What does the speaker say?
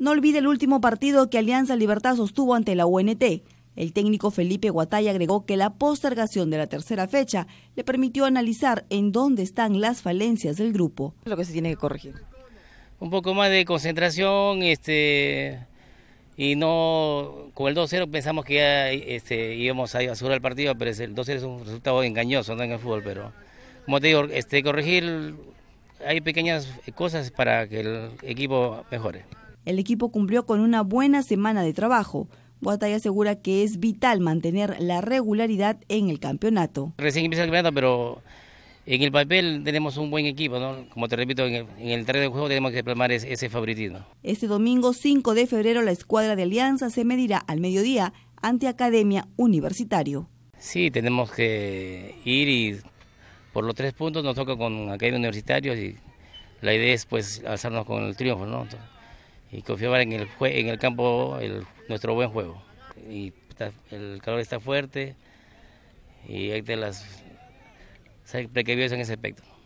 No olvide el último partido que Alianza Libertad sostuvo ante la UNT. El técnico Felipe Guatay agregó que la postergación de la tercera fecha le permitió analizar en dónde están las falencias del grupo. Lo que se tiene que corregir. Un poco más de concentración, este y no con el 2-0 pensamos que ya este, íbamos a asegurar el partido, pero el 2-0 es un resultado engañoso en el fútbol, pero como te digo, este corregir hay pequeñas cosas para que el equipo mejore. El equipo cumplió con una buena semana de trabajo. Guatay asegura que es vital mantener la regularidad en el campeonato. Recién empieza el campeonato, pero en el papel tenemos un buen equipo, ¿no? Como te repito, en el, terreno de juego tenemos que plasmar ese, favoritismo. Este domingo 5 de febrero la escuadra de Alianza se medirá al mediodía ante Academia Universitario. Sí, tenemos que ir y por los tres puntos nos toca con Academia Universitario y la idea es pues alzarnos con el triunfo, ¿no? y confiaba en el, en el campo el, nuestro buen juego. Y el calor está fuerte y hay que las, ser precavidos en ese aspecto.